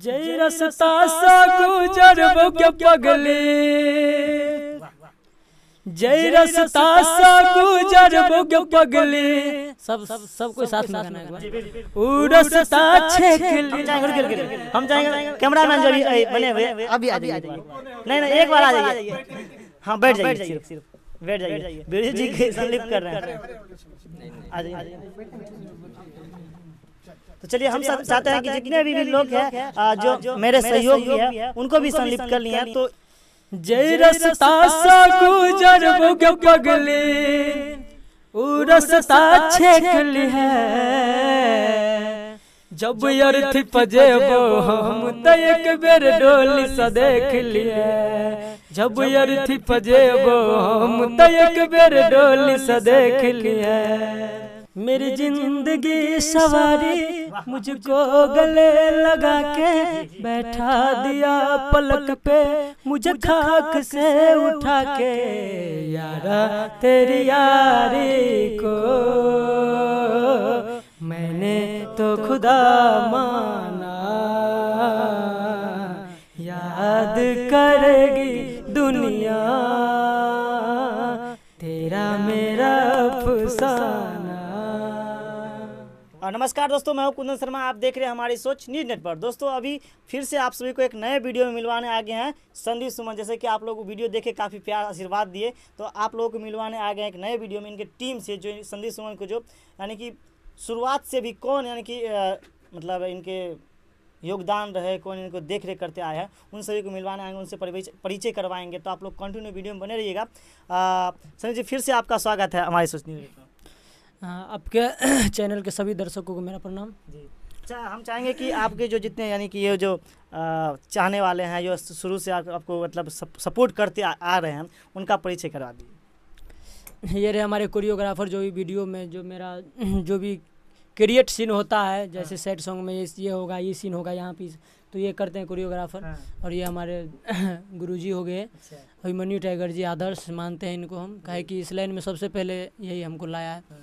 जय रसता सा गुजरब के पगले जय रसता सा गुजरब के पगले सब सब सब कोई साथ में गाना उ रसता छेक ले हम जाएंगे कैमरा मैन जो भी बने हुए अभी आ जाइए नहीं नहीं एक बार आ जाइए हां बैठ जाइए सिर्फ सिर्फ बैठ जाइए बीरजी जी के संलिप कर रहे हैं आ जाइए तो चलिए हम सब चाहते हैं कि जितने भी, भी लोग हैं जो, हाँ, जो मेरे सहयोगी हैं उनको भी संलिप्त कर लिया तो जय रसता सा भोग पगले उ रस्ता छेक है जब अर्थ पजेबो हम तो एक बेर डोली सा देख लिए जब अर्थ पजेबो हम तो एक बेर डोली सा देख लिए मेरी जिंदगी सवारी मुझको गले लगा के बैठा दिया पलक पे मुझे खाक से उठा के यारा तेरी यारी को मैंने तो, तो खुदा माना याद करेगी दुनिया तेरा मेरा फुसा नमस्कार दोस्तों मैं हूं कुंदन शर्मा आप देख रहे हैं हमारी सोच न्यूज नेटवर्क दोस्तों अभी फिर से आप सभी को एक नए वीडियो में मिलवाने आ गए हैं संदीप सुमन जैसे कि आप लोग वीडियो देखे काफ़ी प्यार आशीर्वाद दिए तो आप लोगों को मिलवाने आ गए एक नए वीडियो में इनके टीम से जो संदीप सुमन को जो यानी कि शुरुआत से भी कौन यानी कि मतलब इनके योगदान रहे कौन इनको देख रेख करते आए हैं उन सभी को मिलवाने आएंगे उनसे परिचय करवाएंगे तो आप लोग कंटिन्यू वीडियो में बने रहिएगा संदीप जी फिर से आपका स्वागत है हमारी सोच न्यूज हाँ आपके चैनल के सभी दर्शकों को मेरा प्रणाम जी अच्छा हम चाहेंगे कि आपके जो जितने यानी कि ये जो चाहने वाले हैं जो शुरू से आप, आपको मतलब सप, सपोर्ट करते आ, आ रहे हैं उनका परिचय करवा दिए ये रहे हमारे कोरियोग्राफर जो भी वीडियो में जो मेरा जो भी क्रिएट सीन होता है जैसे हाँ। सैड सॉन्ग में ये ये होगा ये सीन होगा यहाँ पे तो ये करते हैं कोरियोग्राफर हाँ। और ये हमारे गुरुजी हो गए अच्छा। अभिमन्यु टाइगर जी आदर्श मानते हैं इनको हम कहे कि इस लाइन में सबसे पहले यही हमको लाया है हाँ।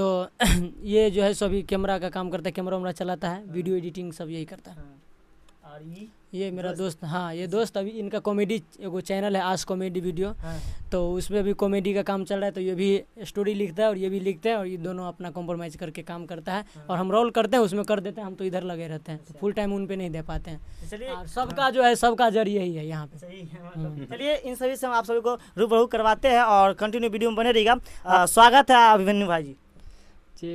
तो ये जो है सभी कैमरा का काम करता है कैमरा वैमरा चलाता है वीडियो एडिटिंग सब यही करता है हाँ। और ये मेरा दोस्त हाँ ये दोस्त अभी इनका कॉमेडी एगो चैनल है आज कॉमेडी वीडियो हाँ। तो उसमें भी कॉमेडी का काम चल रहा है तो ये भी स्टोरी लिखता है और ये भी लिखते हैं और ये दोनों अपना कॉम्प्रोमाइज़ करके काम करता है हाँ। और हम रोल करते हैं उसमें कर देते हैं हम तो इधर लगे रहते हैं तो फुल टाइम उन पर नहीं दे पाते हैं और सबका जो है सबका जरिए ही है यहाँ पे मतलब। हम्म। चलिए इन सभी से हम आप सभी को रूबरू करवाते हैं और कंटिन्यू वीडियो में बने रहेगा स्वागत है अभिमन्यू भाई जी जी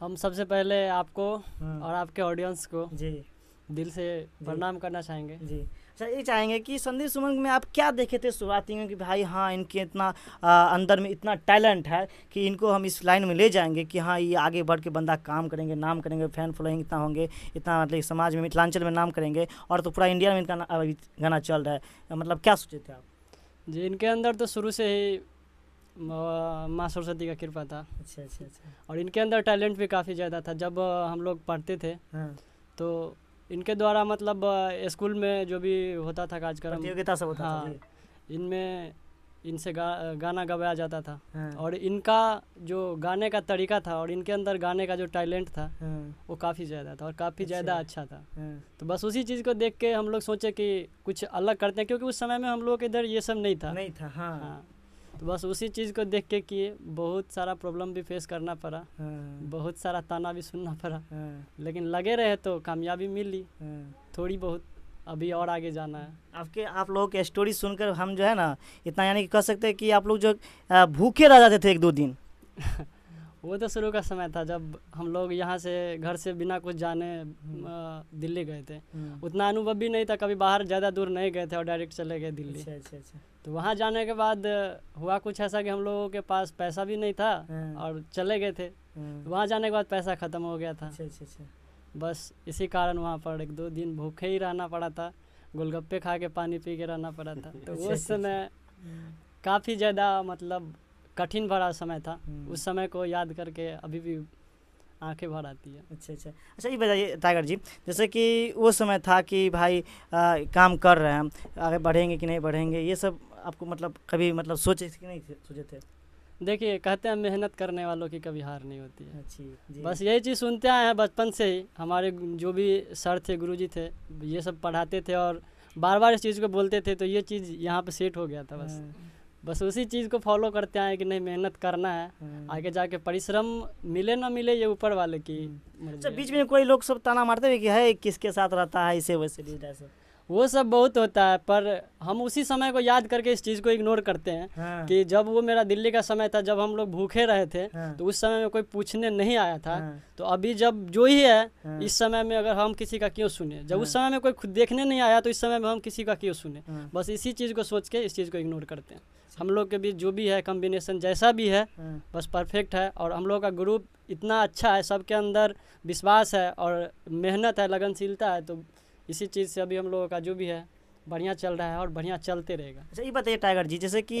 हम सबसे पहले आपको हाँ। और आपके ऑडियंस को जी दिल से प्रणाम करना चाहेंगे जी अच्छा ये चाहेंगे कि संदीप सुमन में आप क्या देखे थे शुरुआती में कि भाई हाँ इनके इतना आ, अंदर में इतना टैलेंट है कि इनको हम इस लाइन में ले जाएंगे कि हाँ ये आगे बढ़ के बंदा काम करेंगे नाम करेंगे फैन फॉलोइंग इतना होंगे इतना मतलब समाज में मिथिलांचल में नाम करेंगे और तो पूरा इंडिया में इनका गाना चल रहा है मतलब क्या सोचे थे आप जी इनके अंदर तो शुरू से ही माँ सरस्वती का कृपा था अच्छा अच्छा अच्छा और इनके अंदर टैलेंट भी काफ़ी ज़्यादा था जब हम लोग पढ़ते थे हाँ। तो इनके द्वारा मतलब स्कूल में जो भी होता था कार्यक्रम सब होता हाँ, इनमें इनसे गा, गाना गवाया जाता था हाँ। और इनका जो गाने का तरीका था और इनके अंदर गाने का जो टैलेंट था हाँ। वो काफ़ी ज़्यादा था और काफ़ी अच्छा। ज़्यादा अच्छा था हाँ। तो बस उसी चीज़ को देख के हम लोग सोचे कि कुछ अलग करते हैं क्योंकि उस समय में हम लोग इधर ये सब नहीं था नहीं था हाँ, हाँ। तो बस उसी चीज़ को देख के किए बहुत सारा प्रॉब्लम भी फेस करना पड़ा हाँ। बहुत सारा ताना भी सुनना पड़ा हाँ। लेकिन लगे रहे तो कामयाबी मिली हाँ। थोड़ी बहुत अभी और आगे जाना है आपके आप लोगों की स्टोरी सुनकर हम जो है ना इतना यानी कह सकते हैं कि आप लोग जो भूखे रह जाते थे एक दो दिन वो तो शुरू का समय था जब हम लोग यहाँ से घर से बिना कुछ जाने दिल्ली गए थे हम्म। उतना अनुभव भी नहीं था कभी बाहर ज़्यादा दूर नहीं गए थे और डायरेक्ट चले गए दिल्ली अच्छा, अच्छा अच्छा तो वहाँ जाने के बाद हुआ कुछ ऐसा कि हम लोगों के पास पैसा भी नहीं था हम्म। और चले गए थे तो वहाँ जाने के बाद पैसा ख़त्म हो गया था अच्छा, अच्छा, बस इसी कारण वहाँ पर एक दो दिन भूखे ही रहना पड़ा था गोलगप्पे खा के पानी पी के रहना पड़ा था तो उस समय काफ़ी ज़्यादा मतलब कठिन भरा समय था हम्म। उस समय को याद करके अभी भी आंखें भर आती है अच्छा अच्छा अच्छा ये बताइए टाइगर जी जैसे कि वो समय था कि भाई आ, काम कर रहे हैं आगे बढ़ेंगे कि नहीं बढ़ेंगे ये सब आपको मतलब कभी मतलब सोचे कि नहीं सोचे थे देखिए कहते हैं मेहनत करने वालों की कभी हार नहीं होती है अच्छी बस यही चीज़ सुनते आए हैं बचपन से ही हमारे जो भी सर थे गुरु थे ये सब पढ़ाते थे और बार बार इस चीज़ को बोलते थे तो ये चीज़ यहाँ पर सेट हो गया था बस हाँ। बस उसी चीज़ को फॉलो करते हैं कि नहीं मेहनत करना है हम्म। आगे जाके परिश्रम मिले ना मिले ये ऊपर वाले की हम्म। अच्छा बीच में कोई लोग सब ताना मारते हैं कि है किसके साथ रहता है इसे वैसे सब वो सब बहुत होता है पर हम उसी समय को याद करके इस चीज़ को इग्नोर करते हैं हाँ। कि जब वो मेरा दिल्ली का समय था जब हम लोग भूखे रहे थे हाँ। तो उस समय में कोई पूछने नहीं आया था हाँ। तो अभी जब जो ही है हाँ। इस समय में अगर हम किसी का क्यों सुने जब हाँ। उस समय में कोई खुद देखने नहीं आया तो इस समय में हम किसी का क्यों सुने हाँ। बस इसी चीज़ को सोच के इस चीज़ को इग्नोर करते हैं हम लोग के बीच जो भी है कॉम्बिनेशन जैसा भी है हाँ। बस परफेक्ट है और हम लोग का ग्रुप इतना अच्छा है सबके अंदर विश्वास है और मेहनत है लगनशीलता है तो इसी चीज़ से अभी हम लोगों का जो भी है बढ़िया चल रहा है और बढ़िया चलते रहेगा अच्छा ये बताइए टाइगर जी जैसे कि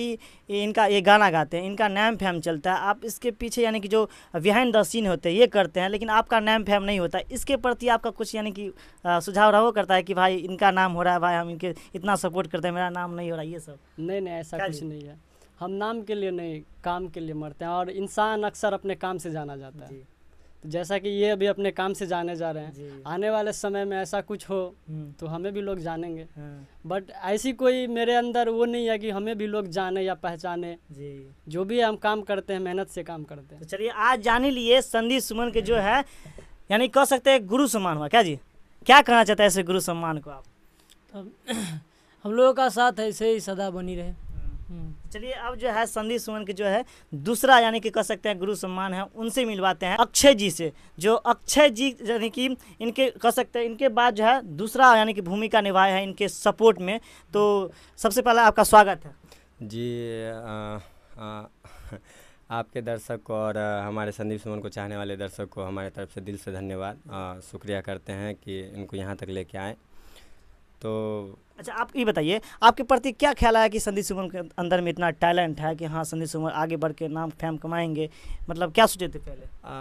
इनका ये गाना गाते हैं इनका नैम फैम चलता है आप इसके पीछे यानी कि जो बिहाइंड द सीन होते हैं ये करते हैं लेकिन आपका नैम फैम नहीं होता इसके प्रति आपका कुछ यानी कि सुझाव रहो करता है कि भाई इनका नाम हो रहा है भाई हम इनके इतना सपोर्ट करते हैं मेरा नाम नहीं हो रहा ये सब नहीं नहीं ऐसा कुछ नहीं है हम नाम के लिए नहीं काम के लिए मरते हैं और इंसान अक्सर अपने काम से जाना जाता है तो जैसा कि ये अभी अपने काम से जाने जा रहे हैं आने वाले समय में ऐसा कुछ हो हम्म। तो हमें भी लोग जानेंगे हाँ। बट ऐसी कोई मेरे अंदर वो नहीं है कि हमें भी लोग जाने या पहचाने जो भी हम काम करते हैं मेहनत से काम करते हैं तो चलिए आज ही लिए संदीप सुमन के जो है यानी कह सकते हैं गुरु सम्मान हुआ क्या जी क्या कहना चाहते हैं ऐसे गुरु सम्मान को आप हम लोगों का साथ ऐसे ही सदा बनी रहे हम्म। हम्म। चलिए अब जो है संधि सुमन के जो है दूसरा यानी कि कह सकते हैं गुरु सम्मान है उनसे मिलवाते हैं अक्षय जी से जो अक्षय जी यानी कि इनके कह सकते हैं इनके बाद जो है दूसरा यानी कि भूमिका निभाए हैं इनके सपोर्ट में तो सबसे पहले आपका स्वागत है जी आ, आ, आपके दर्शक और हमारे संदीप सुमन को चाहने वाले दर्शक को हमारे तरफ से दिल से धन्यवाद शुक्रिया करते हैं कि इनको यहाँ तक लेके आए तो अच्छा आप ये बताइए आपके प्रति क्या ख्याल आया कि संदीप सुमन के अंदर में इतना टैलेंट है कि हाँ संदीप सुमन आगे बढ़ के नाम फैम कमाएंगे मतलब क्या सोचे थे पहले आ,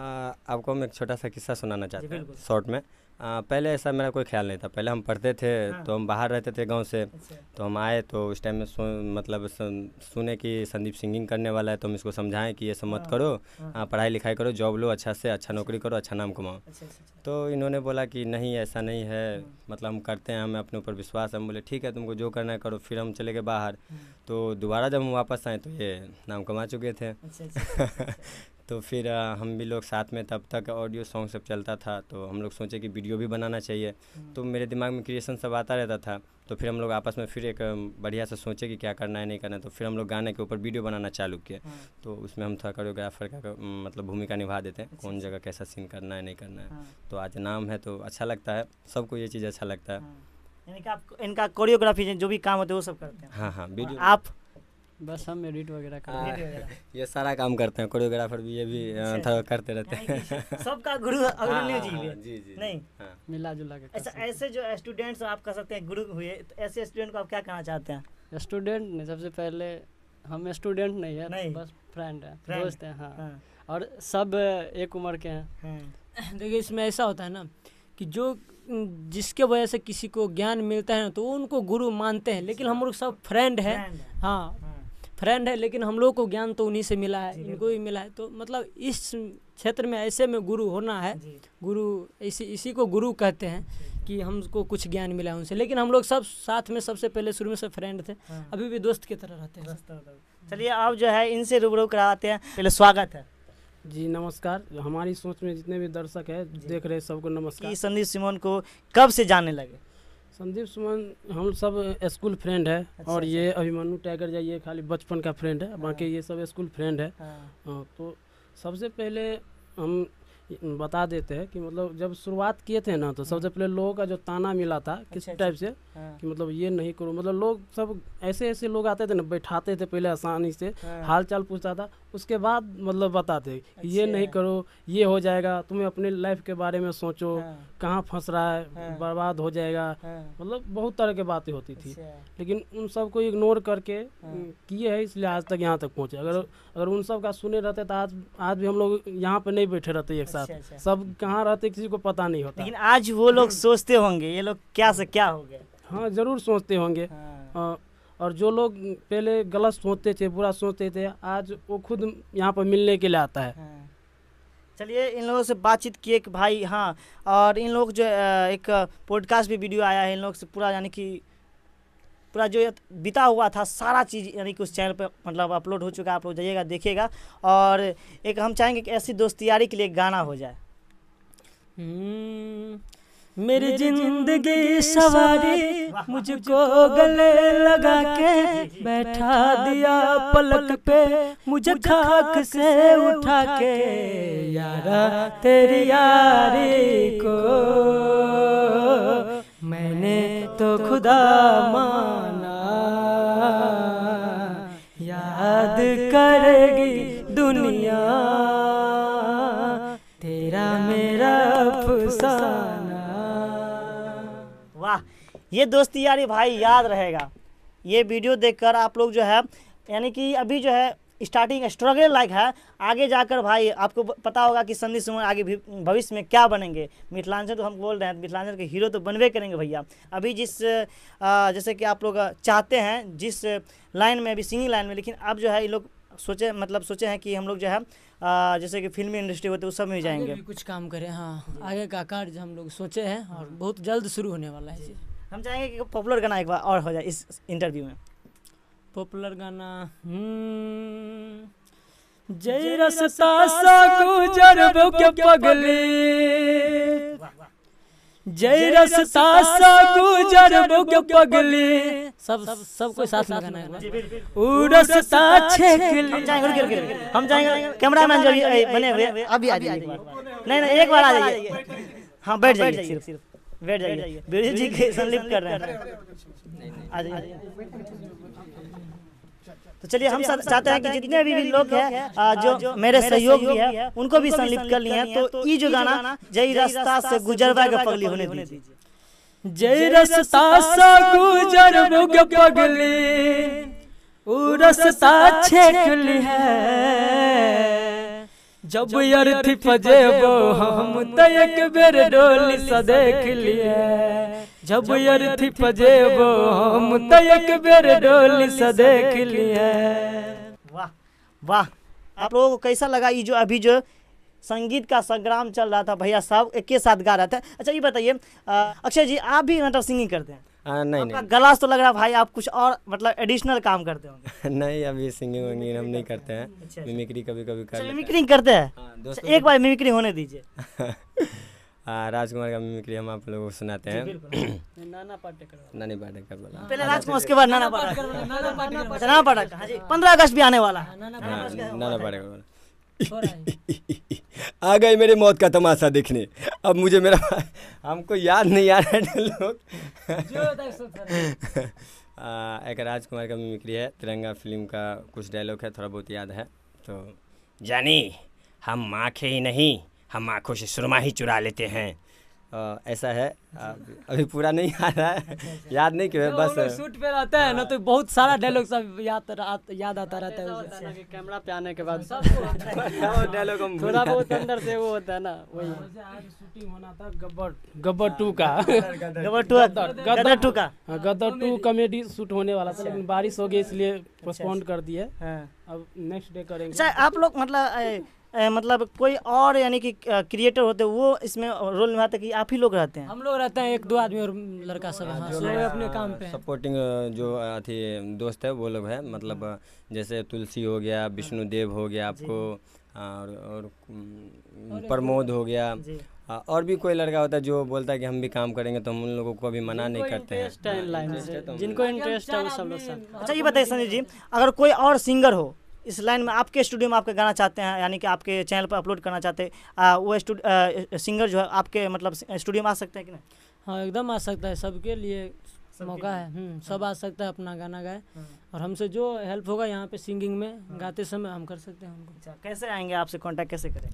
आपको हम एक छोटा सा किस्सा सुनाना चाहता हूँ शॉर्ट में आ, पहले ऐसा मेरा कोई ख्याल नहीं था पहले हम पढ़ते थे हाँ। तो हम बाहर रहते थे गांव से अच्छा। तो हम आए तो उस टाइम में सु, मतलब सुन, सुने कि संदीप सिंगिंग करने वाला है तो हम इसको समझाएं कि ये सब मत हाँ, करो हाँ। पढ़ाई लिखाई करो जॉब लो अच्छा से अच्छा, अच्छा। नौकरी करो अच्छा नाम कमाओ अच्छा, अच्छा, अच्छा। तो इन्होंने बोला कि नहीं ऐसा नहीं है हाँ। मतलब हम करते हैं हमें अपने ऊपर विश्वास है हम बोले ठीक है तुमको जो करना है करो फिर हम चले गए बाहर हाँ। तो दोबारा जब हम वापस आए तो ये नाम कमा चुके थे अच्छा, तो फिर हम भी लोग साथ में तब तक ऑडियो सॉन्ग सब चलता था तो हम लोग सोचे कि वीडियो भी बनाना चाहिए हम्म। तो मेरे दिमाग में क्रिएशन सब आता रहता था तो फिर हम लोग आपस में फिर एक बढ़िया से सोचे कि क्या करना है नहीं करना है तो फिर हम लोग गाने के ऊपर वीडियो बनाना चालू किए हम्म। तो उसमें हम थोड़ा कोरियोग्राफर का मतलब भूमिका निभा देते हैं कौन अच्छा। जगह कैसा सीन करना है नहीं करना है हाँ। तो आज नाम है तो अच्छा लगता है सबको ये चीज़ अच्छा लगता है हाँ। इनका कोरियोग्राफी जो भी काम होते हैं वो सब करते हैं हाँ हाँ वीडियो आप बस हम एडिट वगैरह करते हैं हाँ, ये सारा काम करते हैं कोरियोग्राफर भी ये भी अच्छा। हाँ, करते रहते हैं सबका गुरु हाँ, अग्रण्य जी, जी जी जी नहीं हाँ। मिला जुला कर ऐसा ऐसे जो स्टूडेंट्स आप कह सकते हैं गुरु हुए तो ऐसे स्टूडेंट को आप क्या कहना चाहते हैं स्टूडेंट नहीं सबसे पहले हम स्टूडेंट नहीं है नहीं। बस फ्रेंड है दोस्त हैं हाँ और सब एक उम्र के हैं देखिए इसमें ऐसा होता है ना कि जो जिसके वजह से किसी को ज्ञान मिलता है ना तो उनको गुरु मानते हैं लेकिन हम लोग सब फ्रेंड है हाँ फ्रेंड है लेकिन हम लोग को ज्ञान तो उन्हीं से मिला है इनको भी मिला है तो मतलब इस क्षेत्र में ऐसे में गुरु होना है गुरु इसी इसी को गुरु कहते हैं कि हमको कुछ ज्ञान मिला उनसे लेकिन हम लोग सब साथ में सबसे पहले शुरू में से फ्रेंड थे हाँ। अभी भी दोस्त की तरह तो रहते हैं चलिए आप जो है इनसे रूबरू कराते हैं पहले स्वागत है जी नमस्कार हमारी सोच में जितने भी दर्शक है देख रहे सबको नमस्कार संदीप सिमोन को कब से जाने लगे संदीप सुमन हम सब स्कूल फ्रेंड है अच्छा, और अच्छा। ये अभिमनु टाइगर जाइए खाली बचपन का फ्रेंड है बाकी हाँ। ये सब स्कूल फ्रेंड है हाँ।, हाँ। तो सबसे पहले हम बता देते हैं कि मतलब जब शुरुआत किए थे ना तो हाँ। सबसे पहले लोगों का जो ताना मिला था अच्छा, किस अच्छा, टाइप से हाँ। कि मतलब ये नहीं करो मतलब लोग सब ऐसे ऐसे लोग आते थे ना बैठाते थे पहले आसानी से हाल चाल पूछता था उसके बाद मतलब बताते अच्छा ये नहीं करो ये हो जाएगा तुम्हें अपने लाइफ के बारे में सोचो हाँ। कहाँ फंस रहा है हाँ। बर्बाद हो जाएगा हाँ। मतलब बहुत तरह की बातें होती थी अच्छा। लेकिन उन सब को इग्नोर करके हाँ। किए है इसलिए आज तक यहाँ तक पहुँचे अगर अगर उन सब का सुने रहते तो आज आज भी हम लोग यहाँ पे नहीं बैठे रहते एक साथ अच्छा, अच्छा। सब कहाँ रहते किसी को पता नहीं होता लेकिन आज वो लोग सोचते होंगे ये लोग क्या से क्या हो गए हाँ जरूर सोचते होंगे हाँ। और जो लोग पहले गलत सोचते थे बुरा सोचते थे आज वो खुद यहाँ पर मिलने के लिए आता है हाँ। चलिए इन लोगों से बातचीत किए कि भाई हाँ और इन लोग जो एक पॉडकास्ट भी वीडियो आया है इन लोग से पूरा यानी कि पूरा जो बिता हुआ था सारा चीज़ यानी कि उस चैनल पर मतलब अपलोड हो चुका है आप लोग जाइएगा देखिएगा और एक हम चाहेंगे कि ऐसी दोस्ती यारी के लिए गाना हो जाए हम्म। मेरी जिंदगी सवारी मुझको गले लगा के बैठा दिया पलक पे मुझे खाक से उठा के यारा तेरी यारी को मैंने तो, तो खुदा माना याद करेगी दुनिया ये दोस्ती यारी भाई याद रहेगा ये वीडियो देखकर आप लोग जो है यानी कि अभी जो है स्टार्टिंग स्ट्रगल लाइक है आगे जाकर भाई आपको पता होगा कि संदीप सुमन आगे भविष्य में क्या बनेंगे मिथिलांचल तो हम बोल रहे हैं मिथिलांचल के हीरो तो बनवे करेंगे भैया अभी जिस जैसे कि आप लोग चाहते हैं जिस लाइन में अभी सिंगिंग लाइन में लेकिन अब जो है ये लोग सोचे मतलब सोचे हैं कि हम लोग जो है आ, जैसे कि फिल्मी इंडस्ट्री होती है उस सब में जाएंगे कुछ काम करें हाँ आगे का कार्य हम लोग सोचे हैं और बहुत जल्द शुरू होने वाला है हम चाहेंगे कि पॉपुलर गाना एक बार और हो जाए इस इंटरव्यू में पॉपुलर गाना हम्म, जय रसता सा गुजर के पगले जय रसता सा गुजर के पगले सब सब सब कोई साथ में गाना है ऊ रसता छेक हम जाएंगे हम जाएंगे कैमरामैन जो बने हुए अभी आ जाइए नहीं नहीं एक बार आ जाइए हां हाँ, बैठ जाइए सिर्फ सिर्फ बैठ जाइए बीड़ी जी के संलिप कर रहे हैं आ जाइए तो चलिए हम सब चाहते हैं कि जितने भी, भी लोग हैं जो, जो मेरे सहयोगी है उनको भी संलिप्त कर लिए हैं तो ये तो जो गाना जय रास्ता से गुजरवा के पगली होने दीजिए जय रास्ता से गुजर पगली उ रास्ता छेकली है जब अर्थ फजे वो हम तयक तो बेर डोल सा देख लिए जब अर्थ फजे वो हम तयक तो तो बेर डोल सा देख लिए वाह वाह आप लोगों को कैसा लगा ये जो अभी जो संगीत का संग्राम चल रहा था भैया साहब एक साथ गा रहा था अच्छा ये बताइए अक्षय जी आप भी नाटक सिंगिंग करते हैं हाँ, नहीं नहीं गला तो लग रहा भाई आप कुछ और मतलब एडिशनल काम करते होंगे नहीं अभी सिंगिंग वंगिंग हम नहीं करते हैं मिमिक्री कभी कभी कर मिमिक्री अच्छा, करते हैं हाँ, अच्छा, एक बार मिमिक्री होने दीजिए हाँ, राजकुमार का मिमिक्री हम आप लोगों को सुनाते हैं नाना पाटे कर पाटेकर वाला पहले राजकुमार उसके बाद नाना पाटे नाना पाटे अच्छा, पंद्रह अगस्त भी आने वाला है नाना पाटेकर वाला आ गए मेरे मौत का तमाशा देखने अब मुझे मेरा हमको याद नहीं आ रहा है लोग एक राजकुमार का मिमिक्री है तिरंगा फिल्म का कुछ डायलॉग है थोड़ा बहुत याद है तो जानी हम आँखें ही नहीं हम आँखों से सुरमा ही चुरा लेते हैं ऐसा है अभी पूरा नहीं आ रहा है याद नहीं क्यों बस शूट पे रहता है ना तो बहुत सारा डायलॉग सब याद याद आता रहता है कैमरा तो पे आने के बाद डायलॉग हम थोड़ा बहुत अंदर से वो होता है ना वही शूटिंग हाँ, होना था हाँ, गब्बर गब्बर टू का गब्बर टू गदर टू का गदर टू कॉमेडी हाँ, शूट होने वाला था अच्छा। लेकिन बारिश हो गई इसलिए पोस्टपोन अच्छा, अच्छा। कर दिए अब नेक्स्ट डे करेंगे आप लोग मतलब मतलब कोई और यानी कि क्रिएटर होते वो इसमें रोल निभाते कि आप ही लोग रहते हैं हम लोग रहते हैं एक दो आदमी और लड़का सब हाँ, जो अपने काम पे सपोर्टिंग जो अथी दोस्त है वो लोग है मतलब हम्म। जैसे तुलसी हो गया हाँ। विष्णु देव हो गया आपको और और प्रमोद हो गया और भी कोई लड़का होता है जो बोलता है कि हम भी काम करेंगे तो हम उन लोगों को भी मना नहीं करते हैं हाँ, तो जिनको इंटरेस्ट है वो सब लोग अच्छा ये बताइए संजय जी अगर कोई और सिंगर हो इस लाइन में आपके स्टूडियो में आपके गाना चाहते हैं यानी कि आपके चैनल पर अपलोड करना चाहते हैं वो सिंगर जो है आपके मतलब स्टूडियो में आ सकते हैं कि नहीं हाँ एकदम आ सकता है सबके लिए मौका है हम्म, हाँ। सब आ सकता है अपना गाना गाए हाँ। और हमसे जो हेल्प होगा यहाँ पे सिंगिंग में हाँ। गाते समय हम कर सकते हैं उनको अच्छा, कैसे आएंगे आपसे कॉन्टैक्ट कैसे करें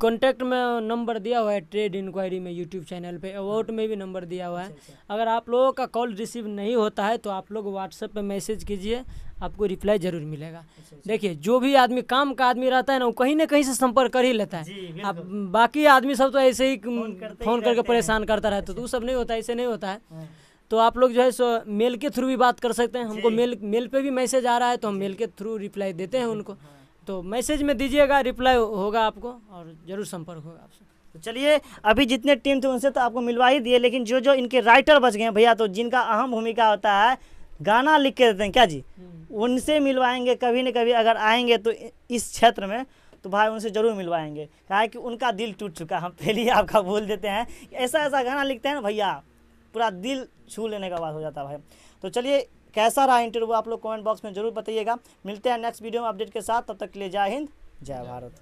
कॉन्टैक्ट में नंबर दिया हुआ है ट्रेड इंक्वायरी में यूट्यूब चैनल पे अवॉर्ड में भी नंबर दिया हुआ है अच्छा, अच्छा। अगर आप लोगों का कॉल रिसीव नहीं होता है तो आप लोग व्हाट्सएप पे मैसेज कीजिए आपको रिप्लाई जरूर मिलेगा अच्छा, देखिए जो भी आदमी काम का आदमी रहता है ना वो कहीं ना कहीं से संपर्क कर ही लेता है आप बाकी आदमी सब तो ऐसे ही फ़ोन करके परेशान करता रहता है तो वो सब नहीं होता ऐसे नहीं होता है हाँ। तो आप लोग जो है सो मेल के थ्रू भी बात कर सकते हैं हमको मेल मेल पर भी मैसेज आ रहा है तो हम मेल के थ्रू रिप्लाई देते हैं उनको हाँ। तो मैसेज में दीजिएगा रिप्लाई होगा आपको और ज़रूर संपर्क होगा आपसे तो चलिए अभी जितने टीम थे उनसे तो आपको मिलवा ही दिए लेकिन जो जो इनके राइटर बच गए हैं भैया तो जिनका अहम भूमिका होता है गाना लिख के देते हैं क्या जी हम्म। उनसे मिलवाएंगे कभी न कभी अगर आएंगे तो इस क्षेत्र में तो भाई उनसे ज़रूर मिलवाएंगे कहा कि उनका दिल टूट चुका हम पहले ही आपका बोल देते हैं ऐसा ऐसा गाना लिखते हैं ना भैया पूरा दिल छू लेने का बात हो जाता है भाई तो चलिए कैसा रहा इंटरव्यू आप लोग कमेंट बॉक्स में जरूर बताइएगा मिलते हैं नेक्स्ट वीडियो में अपडेट के साथ तब तक के लिए जय हिंद जय भारत